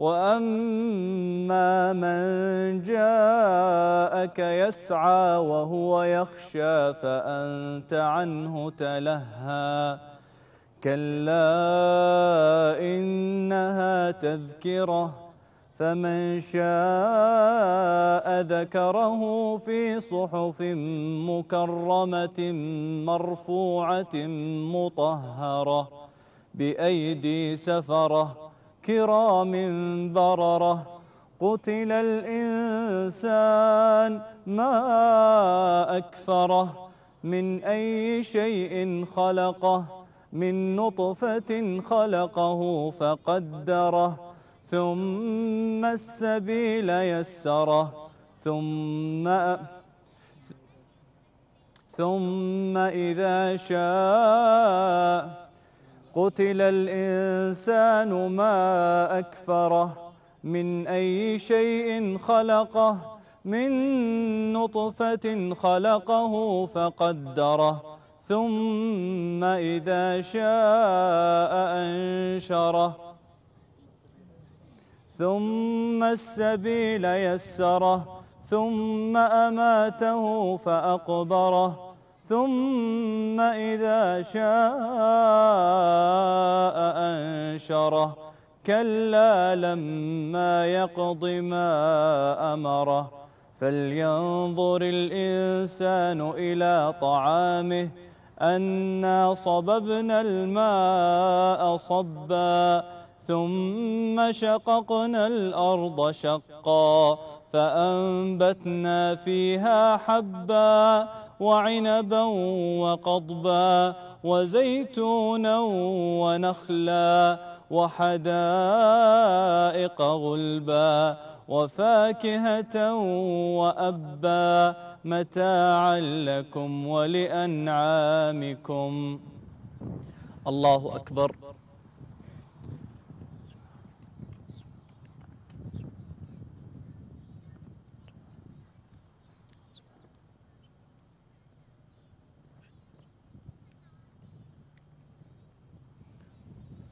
واما من جاءك يسعى وهو يخشى فانت عنه تلهى كلا انها تذكره فمن شاء ذكره في صحف مكرمه مرفوعه مطهره بايدي سفره كرام بررة قتل الإنسان ما أكفره من أي شيء خلقه من نطفة خلقه فقدره ثم السبيل يسره ثم ثم إذا شاء قتل الإنسان ما أكفره من أي شيء خلقه من نطفة خلقه فقدره ثم إذا شاء أنشره ثم السبيل يسره ثم أماته فأقبره ثم إذا شاء أنشره كلا لما يقض ما أمره فلينظر الإنسان إلى طعامه أنا صببنا الماء صبا ثم شققنا الأرض شقا فأنبتنا فيها حبا وعنبا وقضبا وزيتونا ونخلا وحدائق غلبا وفاكهة وأبا متاعا لكم ولأنعامكم الله أكبر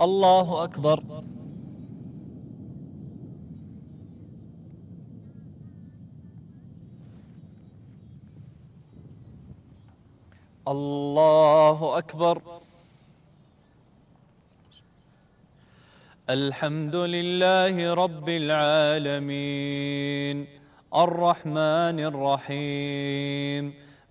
الله أكبر الله أكبر الحمد لله رب العالمين الرحمن الرحيم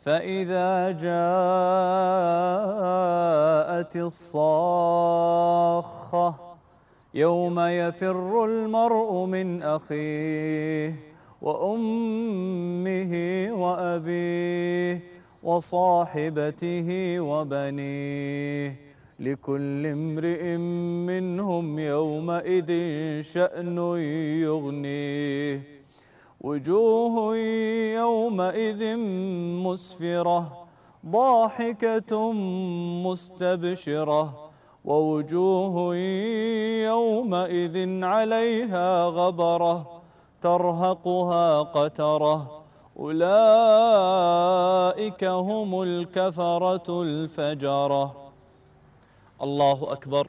فإذا جاءت الصاخة يوم يفر المرء من أخيه وأمه وأبيه وصاحبته وبنيه لكل امرئ منهم يومئذ شأن يغنيه وجوه يومئذ مسفرة ضاحكة مستبشرة ووجوه يومئذ عليها غبرة ترهقها قترة أولئك هم الكفرة الفجرة الله أكبر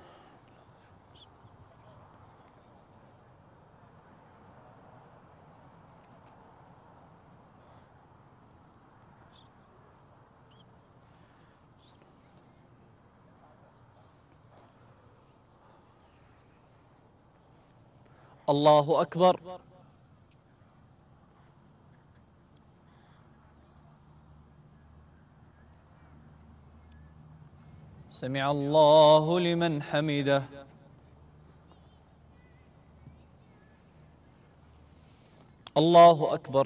الله أكبر سمع الله لمن حمده الله أكبر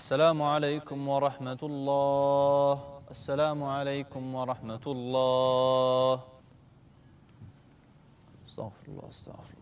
السلام عليكم ورحمة الله السلام عليكم ورحمة الله استغفر الله استغفر الله